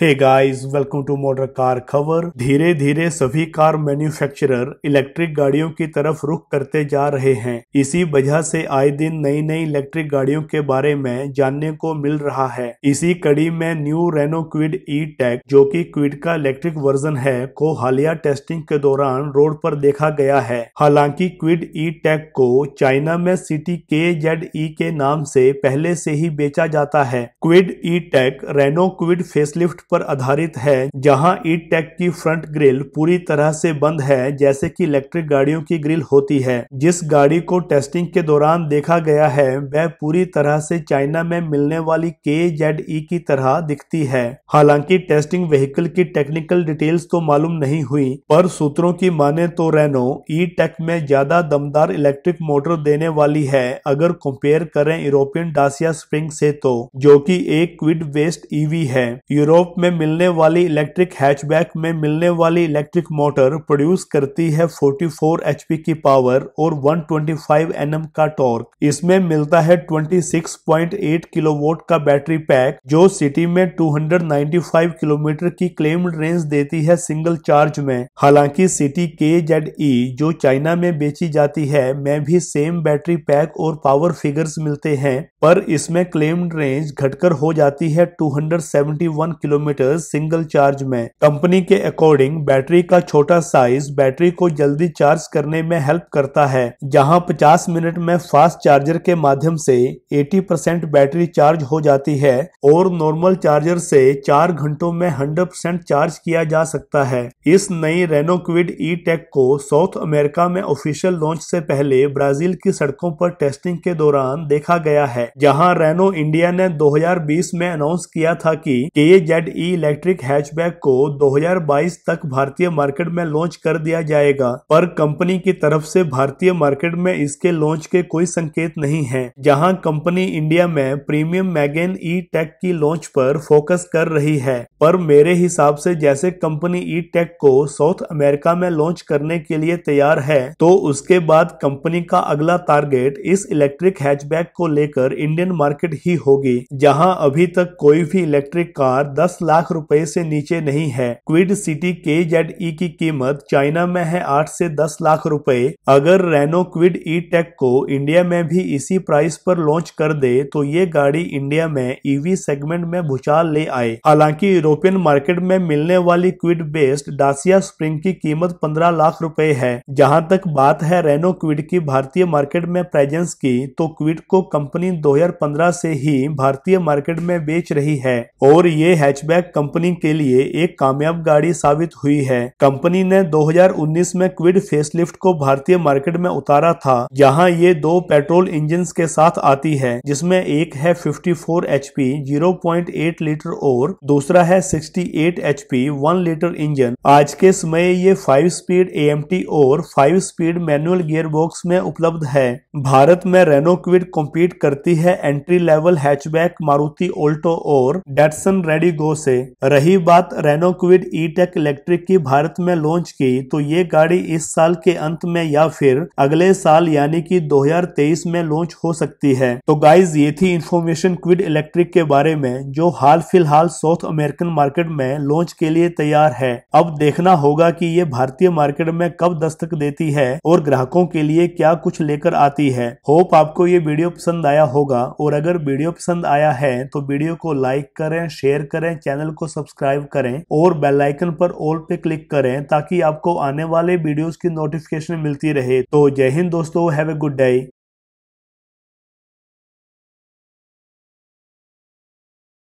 hey guys welcome to motor car खबर धीरे धीरे सभी कार मैन्युफैक्चरर इलेक्ट्रिक गाड़ियों की तरफ रुख करते जा रहे हैं इसी वजह से आए दिन नई नई इलेक्ट्रिक गाड़ियों के बारे में जानने को मिल रहा है इसी कड़ी में new Renault Kwid E Tech जो कि क्विड का इलेक्ट्रिक वर्जन है को हालिया टेस्टिंग के दौरान रोड पर देखा गया है हालांकि क्विड ई टेक को चाइना में सिटी के जेड ई के नाम से पहले से ही बेचा जाता है Kwid E Tech Renault Kwid facelift पर आधारित है जहां ई टेक की फ्रंट ग्रिल पूरी तरह से बंद है जैसे कि इलेक्ट्रिक गाड़ियों की ग्रिल होती है जिस गाड़ी को टेस्टिंग के दौरान देखा गया है वह पूरी तरह से चाइना में मिलने वाली के जेड ई की तरह दिखती है हालांकि टेस्टिंग व्हीकल की टेक्निकल डिटेल्स तो मालूम नहीं हुई पर सूत्रों की माने तो रेनो ई टेक में ज्यादा दमदार इलेक्ट्रिक मोटर देने वाली है अगर कंपेयर करें यूरोपियन डासिया स्प्रिंग से तो जो कि एक क्विड वेस्ट ईवी है यूरोप में मिलने वाली इलेक्ट्रिक हैचबैक में मिलने वाली इलेक्ट्रिक मोटर प्रोड्यूस करती है 44 एचपी की पावर और 125 एनएम का टॉर्क इसमें मिलता है 26.8 किलोवाट का बैटरी पैक जो सिटी में 295 किलोमीटर की क्लेम्ड रेंज देती है सिंगल चार्ज में हालांकि सिटी के जेड ई जो चाइना में बेची जाती है में भी सेम बैटरी पैक और पावर फिगर्स मिलते हैं पर इसमें क्लेम्ड रेंज घटकर हो जाती है 271 किलोमीटर किलोमीटर सिंगल चार्ज में कंपनी के अकॉर्डिंग बैटरी का छोटा साइज बैटरी को जल्दी चार्ज करने में हेल्प करता है जहां 50 मिनट में फास्ट चार्जर के माध्यम से 80 परसेंट बैटरी चार्ज हो जाती है और नॉर्मल चार्जर से चार घंटों में 100 परसेंट चार्ज किया जा सकता है इस नई रेनोक्विड ई टेक को साउथ अमेरिका में ऑफिशियल लॉन्च से पहले ब्राजील की सड़कों पर टेस्टिंग के दौरान देखा गया है जहां रेनो इंडिया ने 2020 में अनाउंस किया था कि K Z Z E electric hatchback को 2022 तक भारतीय मार्केट में लॉन्च कर दिया जाएगा पर कंपनी की तरफ से भारतीय मार्केट में इसके लॉन्च के कोई संकेत नहीं है जहां कंपनी इंडिया में प्रीमियम मैगेन ई टेक की लॉन्च पर फोकस कर रही है पर मेरे हिसाब से जैसे कंपनी ई टेक को साउथ अमेरिका में लॉन्च करने के लिए तैयार है तो उसके बाद कंपनी का अगला टारगेट इस इलेक्ट्रिक हैचबैक को लेकर इंडियन मार्केट ही होगी जहां अभी तक कोई भी इलेक्ट्रिक कार 10 10 लाख रुपए से नीचे नहीं है Kwid City K Z E की कीमत चाइना में है आठ से दस लाख रुपए अगर रेनो क्विड ई टेक को इंडिया में भी इसी प्राइस पर लॉन्च कर दे तो ये गाड़ी इंडिया में ईवी e सेगमेंट में भूचाल ले आए हालांकि यूरोपियन मार्केट में मिलने वाली क्विड बेस्ड डासिया स्प्रिंग की कीमत पंद्रह लाख रूपए है जहाँ तक बात है रेनो क्विड की भारतीय मार्केट में प्रेजेंस की तो क्विड को कंपनी दो से ही भारतीय मार्केट में बेच रही है और ये हैच हैचबैक कंपनी के लिए एक कामयाब गाड़ी साबित हुई है कंपनी ने 2019 में क्विड फेसलिफ्ट को भारतीय मार्केट में उतारा था यहाँ ये दो पेट्रोल इंजन के साथ आती है जिसमे एक है 54 एचपी 0.8 लीटर और दूसरा है 68 एचपी वन लीटर इंजन आज के समय ये 5 स्पीड ए और 5 स्पीड मैनुअल गियर बॉक्स में उपलब्ध है भारत में रेनो क्विड कॉम्पीट करती है entry level hatchback Maruti Alto और डेटसन रेडी रेडिगोस से रही बात Renault Kwid E Tech electric की भारत में लॉन्च की तो ये गाड़ी इस साल के अंत में या फिर अगले साल यानी कि 2023 में लॉन्च हो सकती है तो गाइज ये थी इन्फॉर्मेशन क्विड इलेक्ट्रिक के बारे में जो हाल फिलहाल साउथ अमेरिकन मार्केट में लॉन्च के लिए तैयार है अब देखना होगा की ये भारतीय मार्केट में कब दस्तक देती है और ग्राहकों के लिए क्या कुछ लेकर आती है होप आपको ये वीडियो पसंद आया होगा और अगर वीडियो पसंद आया है तो वीडियो को लाइक करें शेयर करें चैनल को सब्सक्राइब करें और बेल आइकन पर ऑल पे क्लिक करें ताकि आपको आने वाले वीडियोस की नोटिफिकेशन मिलती रहे तो जय हिंद दोस्तों हैव ए गुड डे